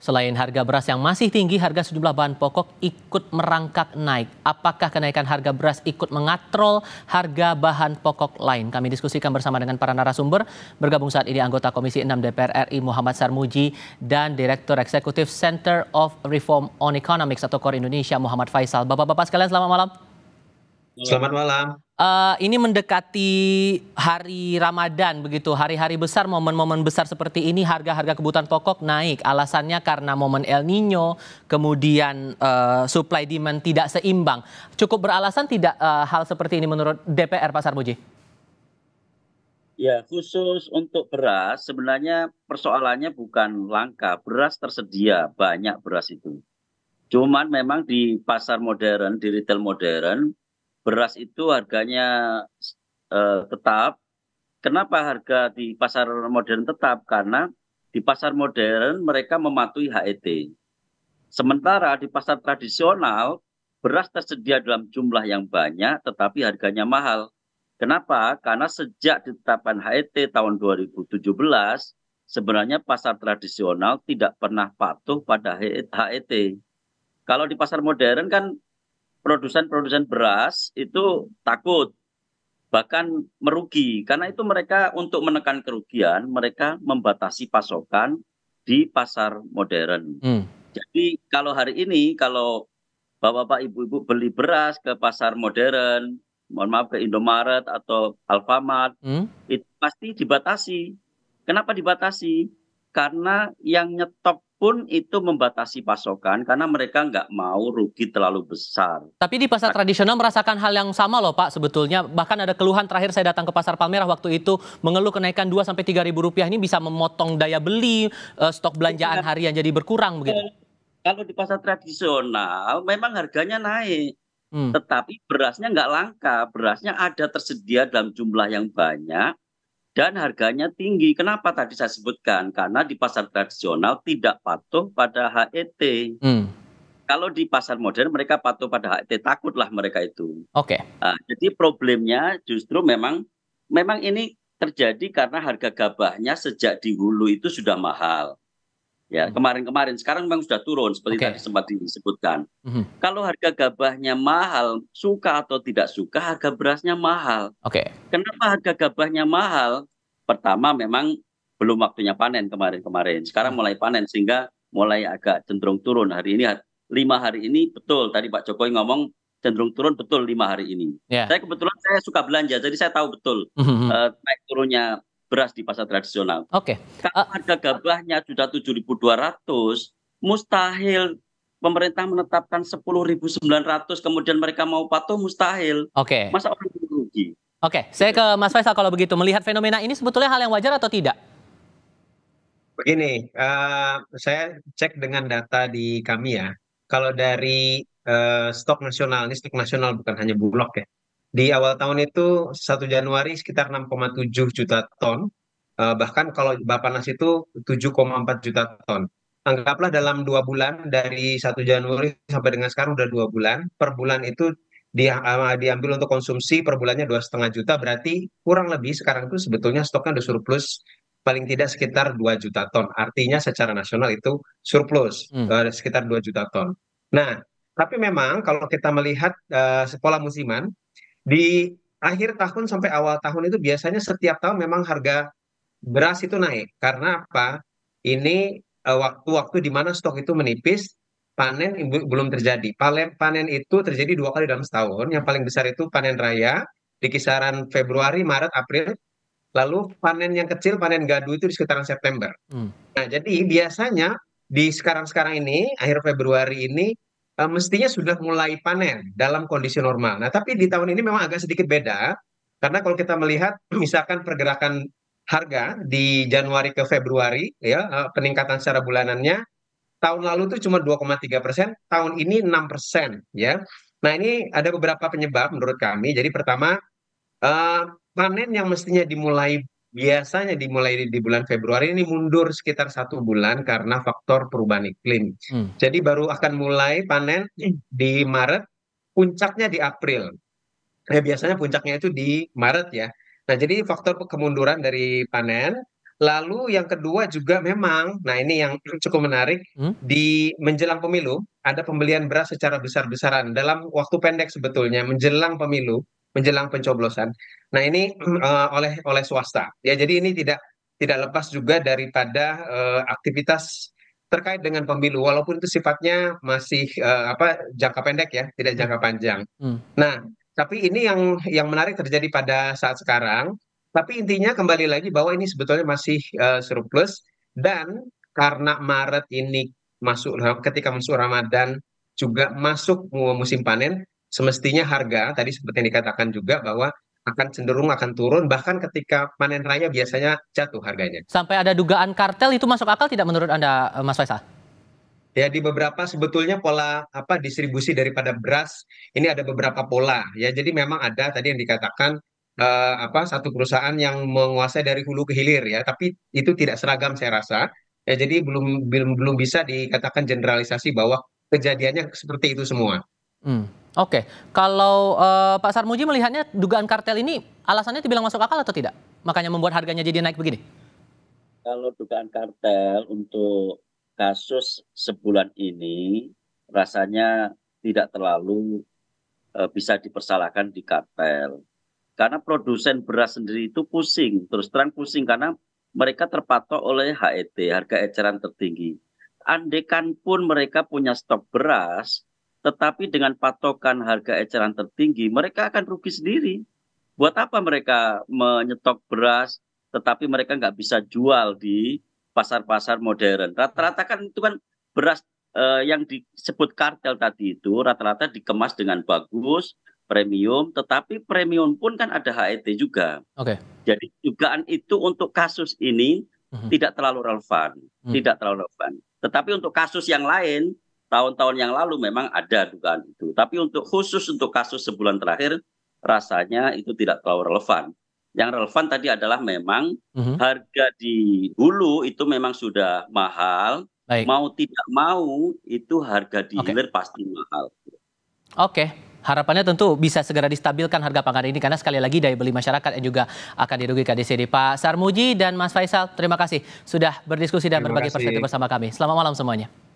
Selain harga beras yang masih tinggi, harga sejumlah bahan pokok ikut merangkak naik. Apakah kenaikan harga beras ikut mengatrol harga bahan pokok lain? Kami diskusikan bersama dengan para narasumber. Bergabung saat ini anggota Komisi 6 DPR RI Muhammad Sarmuji dan Direktur Eksekutif Center of Reform on Economics atau KOR Indonesia Muhammad Faisal. Bapak-bapak sekalian selamat malam. Selamat malam uh, ini mendekati hari Ramadan begitu, hari-hari besar, momen-momen besar seperti ini harga-harga kebutuhan pokok naik. Alasannya karena momen El Nino, kemudian uh, supply demand tidak seimbang. Cukup beralasan tidak uh, hal seperti ini menurut DPR Pasar Muji? Ya, khusus untuk beras sebenarnya persoalannya bukan langka, beras tersedia, banyak beras itu. Cuman memang di pasar modern, di retail modern, beras itu harganya uh, tetap. Kenapa harga di pasar modern tetap? Karena di pasar modern mereka mematuhi HET. Sementara di pasar tradisional beras tersedia dalam jumlah yang banyak tetapi harganya mahal. Kenapa? Karena sejak ditetapkan HET tahun 2017 sebenarnya pasar tradisional tidak pernah patuh pada HET. Kalau di pasar modern kan produsen-produsen beras itu takut bahkan merugi karena itu mereka untuk menekan kerugian mereka membatasi pasokan di pasar modern. Hmm. Jadi kalau hari ini kalau bapak-bapak ibu-ibu beli beras ke pasar modern, mohon maaf ke Indomaret atau Alfamart, hmm? itu pasti dibatasi. Kenapa dibatasi? Karena yang nyetok pun itu membatasi pasokan karena mereka nggak mau rugi terlalu besar. Tapi di pasar tradisional merasakan hal yang sama loh Pak sebetulnya. Bahkan ada keluhan terakhir saya datang ke pasar Palmerah waktu itu mengeluh kenaikan 2 sampai tiga ribu rupiah ini bisa memotong daya beli, eh, stok belanjaan iya. harian jadi berkurang begitu. Eh, kalau di pasar tradisional memang harganya naik. Hmm. Tetapi berasnya nggak langka, berasnya ada tersedia dalam jumlah yang banyak dan harganya tinggi. Kenapa tadi saya sebutkan? Karena di pasar tradisional tidak patuh pada HET. Hmm. Kalau di pasar modern mereka patuh pada HET, takutlah mereka itu. Oke. Okay. Nah, jadi problemnya justru memang memang ini terjadi karena harga gabahnya sejak di hulu itu sudah mahal ya hmm. kemarin-kemarin sekarang memang sudah turun seperti okay. tadi sempat disebutkan. Mm-hmm. Kalau harga gabahnya mahal, suka atau tidak suka harga berasnya mahal. Oke. Okay. Kenapa harga gabahnya mahal? Pertama memang belum waktunya panen kemarin-kemarin. Sekarang hmm. mulai panen sehingga mulai agak cenderung turun hari ini. Lima hari ini betul tadi Pak Jokowi ngomong cenderung turun betul lima hari ini. Yeah. Saya kebetulan saya suka belanja, jadi saya tahu betul mm-hmm. uh, naik turunnya beras di pasar tradisional. Oke. Okay. Kalau uh, harga gabahnya sudah 7.200, mustahil pemerintah menetapkan 10.900 kemudian mereka mau patuh mustahil. Oke. Okay. Masa orang rugi. Oke, okay. saya ke Mas Faisal kalau begitu melihat fenomena ini sebetulnya hal yang wajar atau tidak? Begini, uh, saya cek dengan data di kami ya. Kalau dari uh, stok nasional ini stok nasional bukan hanya bulog ya di awal tahun itu 1 Januari sekitar 6,7 juta ton, eh, bahkan kalau bapak nas itu 7,4 juta ton. Anggaplah dalam dua bulan dari 1 Januari sampai dengan sekarang udah dua bulan, per bulan itu dia, eh, diambil untuk konsumsi per bulannya dua setengah juta, berarti kurang lebih sekarang itu sebetulnya stoknya udah surplus paling tidak sekitar 2 juta ton. Artinya secara nasional itu surplus hmm. Eh, sekitar 2 juta ton. Nah, tapi memang kalau kita melihat uh, sekolah musiman di akhir tahun sampai awal tahun itu biasanya setiap tahun memang harga beras itu naik. Karena apa? Ini eh, waktu-waktu di mana stok itu menipis, panen belum terjadi. Panen, panen itu terjadi dua kali dalam setahun. Yang paling besar itu panen raya di kisaran Februari, Maret, April. Lalu panen yang kecil, panen gadu itu di sekitaran September. Hmm. Nah, jadi biasanya di sekarang-sekarang ini, akhir Februari ini, Eh, mestinya sudah mulai panen dalam kondisi normal. Nah, tapi di tahun ini memang agak sedikit beda karena kalau kita melihat misalkan pergerakan harga di Januari ke Februari ya eh, peningkatan secara bulanannya tahun lalu itu cuma 2,3 persen, tahun ini 6 persen ya. Nah ini ada beberapa penyebab menurut kami. Jadi pertama uh, panen yang mestinya dimulai biasanya dimulai di bulan Februari ini mundur sekitar satu bulan karena faktor perubahan iklim. Hmm. Jadi baru akan mulai panen di Maret, puncaknya di April. Ya, biasanya puncaknya itu di Maret ya. Nah jadi faktor kemunduran dari panen. Lalu yang kedua juga memang, nah ini yang cukup menarik hmm? di menjelang pemilu ada pembelian beras secara besar-besaran dalam waktu pendek sebetulnya menjelang pemilu menjelang pencoblosan. Nah ini hmm. eh, oleh oleh swasta. Ya jadi ini tidak tidak lepas juga daripada eh, aktivitas terkait dengan pemilu walaupun itu sifatnya masih eh, apa jangka pendek ya, tidak jangka hmm. panjang. Hmm. Nah, tapi ini yang yang menarik terjadi pada saat sekarang. Tapi intinya kembali lagi bahwa ini sebetulnya masih uh, surplus dan karena Maret ini masuk ketika masuk Ramadan juga masuk musim panen, semestinya harga tadi seperti yang dikatakan juga bahwa akan cenderung akan turun bahkan ketika panen raya biasanya jatuh harganya. Sampai ada dugaan kartel itu masuk akal tidak menurut Anda eh, Mas Faisal? Ya di beberapa sebetulnya pola apa distribusi daripada beras ini ada beberapa pola ya. Jadi memang ada tadi yang dikatakan eh, apa satu perusahaan yang menguasai dari hulu ke hilir ya, tapi itu tidak seragam saya rasa. Ya jadi belum belum belum bisa dikatakan generalisasi bahwa kejadiannya seperti itu semua. Hmm. Oke, kalau uh, Pak Sarmuji melihatnya dugaan kartel ini alasannya dibilang masuk akal atau tidak? Makanya membuat harganya jadi naik begini? Kalau dugaan kartel untuk kasus sebulan ini rasanya tidak terlalu uh, bisa dipersalahkan di kartel. Karena produsen beras sendiri itu pusing, terus terang pusing karena mereka terpatok oleh HET, harga eceran tertinggi. Andekan pun mereka punya stok beras, tetapi dengan patokan harga eceran tertinggi, mereka akan rugi sendiri. Buat apa mereka menyetok beras, tetapi mereka nggak bisa jual di pasar-pasar modern. Rata-rata kan itu kan beras eh, yang disebut kartel tadi itu rata-rata dikemas dengan bagus, premium, tetapi premium pun kan ada HET juga. Oke. Okay. Jadi dugaan itu untuk kasus ini mm-hmm. tidak terlalu relevan, mm. tidak terlalu relevan. Tetapi untuk kasus yang lain tahun-tahun yang lalu memang ada dugaan itu. Tapi untuk khusus untuk kasus sebulan terakhir rasanya itu tidak terlalu relevan. Yang relevan tadi adalah memang mm harga di hulu itu memang sudah mahal. Baik. Mau tidak mau itu harga di okay. hilir pasti mahal. Oke. Okay. Harapannya tentu bisa segera distabilkan harga pangan ini karena sekali lagi daya beli masyarakat yang juga akan dirugikan di sini. Pak Sarmuji dan Mas Faisal, terima kasih sudah berdiskusi dan terima berbagi perspektif bersama kami. Selamat malam semuanya.